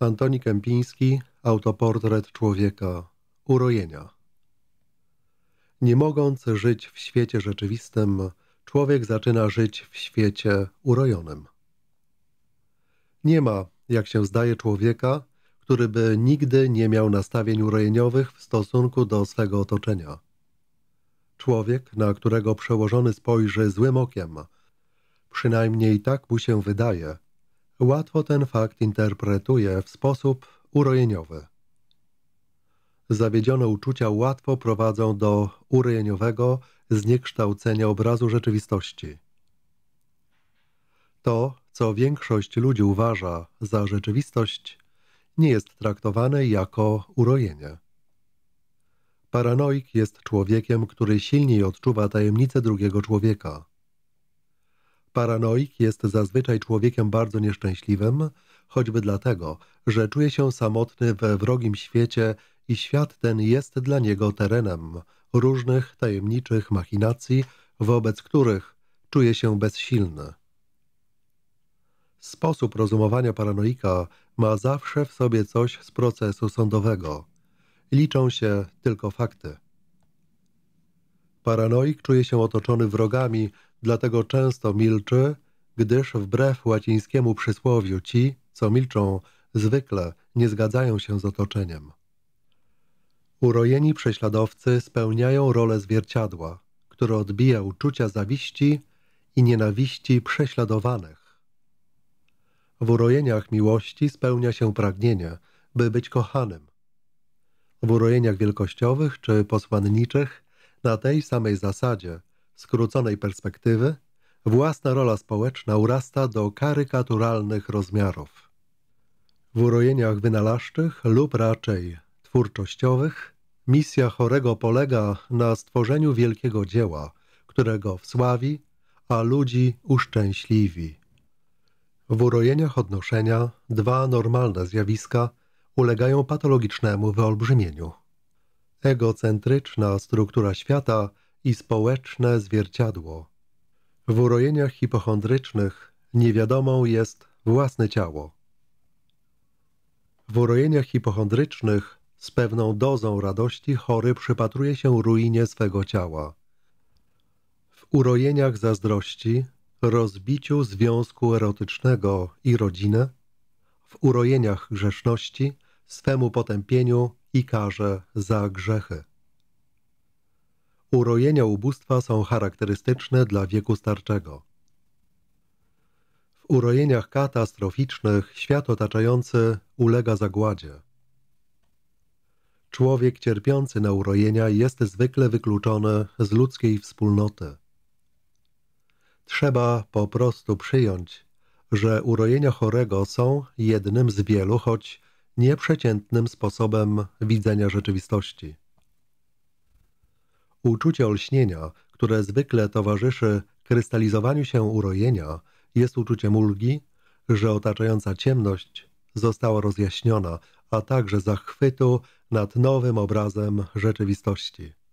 Antoni Kępiński, autoportret człowieka, urojenia. Nie mogąc żyć w świecie rzeczywistym, człowiek zaczyna żyć w świecie urojonym. Nie ma, jak się zdaje, człowieka, który by nigdy nie miał nastawień urojeniowych w stosunku do swego otoczenia. Człowiek, na którego przełożony spojrzy złym okiem, przynajmniej tak mu się wydaje – łatwo ten fakt interpretuje w sposób urojeniowy. Zawiedzione uczucia łatwo prowadzą do urojeniowego zniekształcenia obrazu rzeczywistości. To, co większość ludzi uważa za rzeczywistość, nie jest traktowane jako urojenie. Paranoik jest człowiekiem, który silniej odczuwa tajemnice drugiego człowieka. Paranoik jest zazwyczaj człowiekiem bardzo nieszczęśliwym, choćby dlatego, że czuje się samotny we wrogim świecie i świat ten jest dla niego terenem różnych tajemniczych machinacji, wobec których czuje się bezsilny. Sposób rozumowania paranoika ma zawsze w sobie coś z procesu sądowego. Liczą się tylko fakty. Paranoik czuje się otoczony wrogami, dlatego często milczy, gdyż wbrew łacińskiemu przysłowiu ci, co milczą, zwykle nie zgadzają się z otoczeniem. Urojeni prześladowcy spełniają rolę zwierciadła, które odbija uczucia zawiści i nienawiści prześladowanych. W urojeniach miłości spełnia się pragnienie, by być kochanym. W urojeniach wielkościowych czy posłanniczych na tej samej zasadzie skróconej perspektywy własna rola społeczna urasta do karykaturalnych rozmiarów. W urojeniach wynalazczych lub raczej twórczościowych misja chorego polega na stworzeniu wielkiego dzieła, którego wsławi, a ludzi uszczęśliwi. W urojeniach odnoszenia dwa normalne zjawiska ulegają patologicznemu wyolbrzymieniu – egocentryczna struktura świata i społeczne zwierciadło. W urojeniach hipochondrycznych niewiadomą jest własne ciało. W urojeniach hipochondrycznych z pewną dozą radości chory przypatruje się ruinie swego ciała. W urojeniach zazdrości, rozbiciu związku erotycznego i rodziny, w urojeniach grzeszności, swemu potępieniu i karze za grzechy. Urojenia ubóstwa są charakterystyczne dla wieku starczego. W urojeniach katastroficznych świat otaczający ulega zagładzie. Człowiek cierpiący na urojenia jest zwykle wykluczony z ludzkiej wspólnoty. Trzeba po prostu przyjąć, że urojenia chorego są jednym z wielu, choć nieprzeciętnym sposobem widzenia rzeczywistości. Uczucie olśnienia, które zwykle towarzyszy krystalizowaniu się urojenia, jest uczuciem ulgi, że otaczająca ciemność została rozjaśniona, a także zachwytu nad nowym obrazem rzeczywistości.